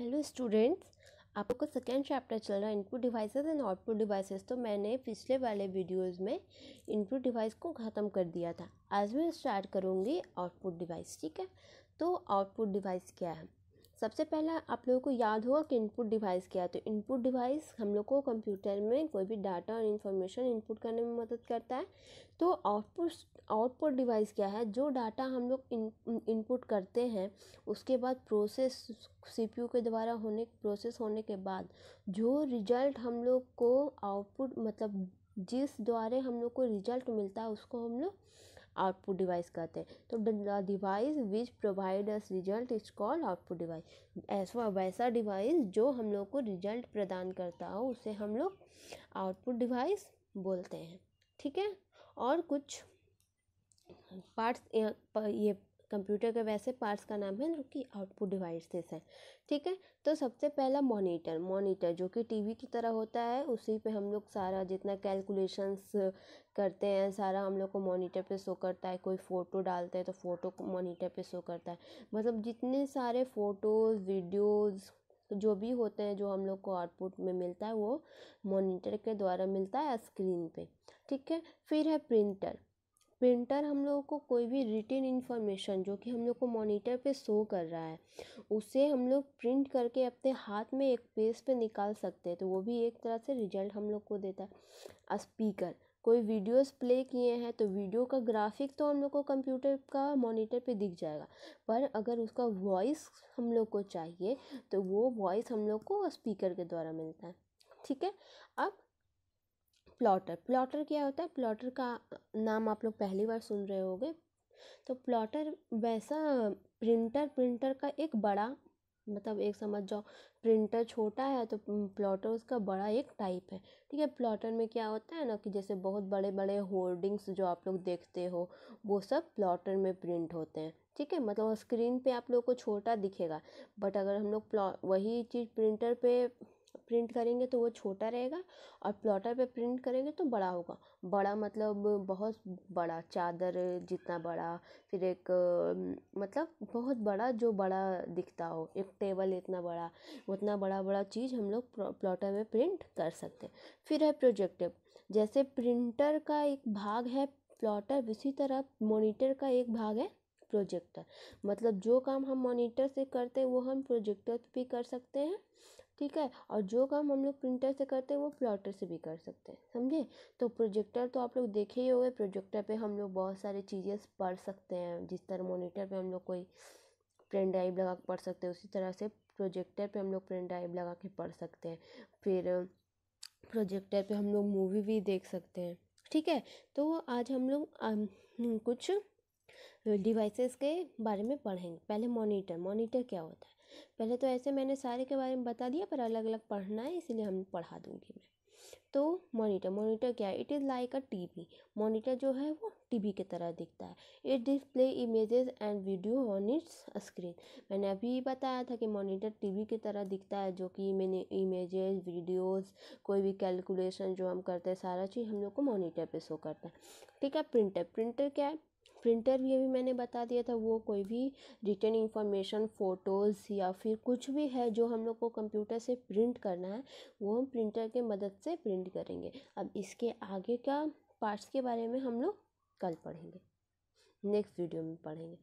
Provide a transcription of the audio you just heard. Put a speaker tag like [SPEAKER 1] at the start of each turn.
[SPEAKER 1] hello students आपको लोग का सेकेंड चैप्टर चल रहा है input devices and output devices तो मैंने पिछले वाले वीडियोस में इनपुट डिवाइस को ख़त्म कर दिया था आज मैं स्टार्ट करूँगी आउटपुट डिवाइस ठीक है तो आउटपुट डिवाइस क्या है सबसे पहला आप लोगों को याद होगा कि इनपुट डिवाइस क्या है तो इनपुट डिवाइस हम लोग को कंप्यूटर में कोई भी डाटा और इन्फॉर्मेशन इनपुट करने में मदद करता है तो आउटपुट आउटपुट डिवाइस क्या है जो डाटा हम लोग इन इनपुट करते हैं उसके बाद प्रोसेस सीपीयू के द्वारा होने प्रोसेस होने के बाद जो रिजल्ट हम लोग को आउटपुट मतलब जिस द्वारे हम लोग को रिजल्ट मिलता है उसको हम लोग आउटपुट डिवाइस कहते हैं तो device which provide us result is called output device ऐसा वैसा डिवाइस जो हम लोग को रिजल्ट प्रदान करता हो उसे हम लोग आउटपुट डिवाइस बोलते हैं ठीक है और कुछ पार्ट्स ये कंप्यूटर के वैसे पार्ट्स का नाम है जो कि आउटपुट डिवाइसेस हैं ठीक है तो सबसे पहला मॉनिटर मॉनिटर जो कि टीवी की तरह होता है उसी पे हम लोग सारा जितना कैलकुलेशंस करते हैं सारा हम लोग को मॉनिटर पे शो करता है कोई फ़ोटो डालते हैं तो फ़ोटो मोनीटर पर शो करता है मतलब जितने सारे फ़ोटोज़ वीडियोज़ जो भी होते हैं जो हम लोग को आउटपुट में मिलता है वो मॉनिटर के द्वारा मिलता है स्क्रीन पे ठीक है फिर है प्रिंटर प्रिंटर हम लोगों को कोई भी रिटेन इन्फॉर्मेशन जो कि हम लोग को मॉनिटर पे शो कर रहा है उसे हम लोग प्रिंट करके अपने हाथ में एक पेज पे निकाल सकते हैं तो वो भी एक तरह से रिजल्ट हम लोग को देता है स्पीकर कोई वीडियोस प्ले किए हैं तो वीडियो का ग्राफिक तो हम लोग को कंप्यूटर का मॉनिटर पे दिख जाएगा पर अगर उसका वॉइस हम लोग को चाहिए तो वो वॉइस हम लोग को स्पीकर के द्वारा मिलता है ठीक है अब प्लॉटर प्लॉटर क्या होता है प्लॉटर का नाम आप लोग पहली बार सुन रहे होंगे तो प्लॉटर वैसा प्रिंटर प्रिंटर का एक बड़ा मतलब एक समझ जाओ प्रिंटर छोटा है तो प्लॉटर उसका बड़ा एक टाइप है ठीक है प्लॉटर में क्या होता है ना कि जैसे बहुत बड़े बड़े होर्डिंग्स जो आप लोग देखते हो वो सब प्लॉटर में प्रिंट होते हैं ठीक है मतलब स्क्रीन पे आप लोग को छोटा दिखेगा बट अगर हम लोग प्लॉ वही चीज़ प्रिंटर पे प्रिंट करेंगे तो वो छोटा रहेगा और प्लॉटर पे प्रिंट करेंगे तो बड़ा होगा बड़ा मतलब बहुत बड़ा चादर जितना बड़ा फिर एक मतलब बहुत बड़ा जो बड़ा दिखता हो एक टेबल इतना बड़ा उतना बड़ा बड़ा चीज़ हम लोग प्लॉटर में प्रिंट कर सकते हैं फिर है प्रोजेक्टिव जैसे प्रिंटर का एक भाग है प्लॉटर उसी तरह मोनीटर का एक भाग है प्रोजेक्टर मतलब जो काम हम मॉनिटर से करते हैं वो हम प्रोजेक्टर भी कर सकते हैं ठीक है और जो काम हम लोग प्रिंटर से करते हैं वो प्लॉटर से भी कर सकते हैं समझे तो प्रोजेक्टर तो आप लोग देखे ही होंगे प्रोजेक्टर पे हम लोग बहुत सारे चीज़ें पढ़ सकते हैं जिस तरह मोनीटर पर हम लोग कोई पेन ड्राइव लगा के पढ़ सकते हैं उसी तरह से प्रोजेक्टर पर हम लोग पेन ड्राइव लगा के पढ़ सकते हैं फिर प्रोजेक्टर पे हम लोग मूवी भी देख सकते हैं ठीक है तो आज हम लोग कुछ डिवाइसेस के बारे में पढ़ेंगे पहले मॉनिटर मॉनिटर क्या होता है पहले तो ऐसे मैंने सारे के बारे में बता दिया पर अलग अलग पढ़ना है इसीलिए हम पढ़ा दूँगी मैं तो मॉनिटर मॉनिटर क्या है it is like a TV monitor जो है वो टीवी की तरह दिखता है it display images and video on its screen मैंने अभी बताया था कि मॉनिटर टीवी की तरह दिखता है जो कि मैंने इमेजेस वीडियोस कोई भी कैलकुलेशन जो हम करते हैं सारा चीज़ हम लोग को मॉनिटर पे शो करता है ठीक है प्रिंटर प्रिंटर क्या है प्रिंटर भी अभी मैंने बता दिया था वो कोई भी रिटर्न इंफॉर्मेशन फ़ोटोज़ या फिर कुछ भी है जो हम लोग को कंप्यूटर से प्रिंट करना है वो हम प्रिंटर के मदद से प्रिंट करेंगे अब इसके आगे का पार्ट्स के बारे में हम लोग कल पढ़ेंगे नेक्स्ट वीडियो में पढ़ेंगे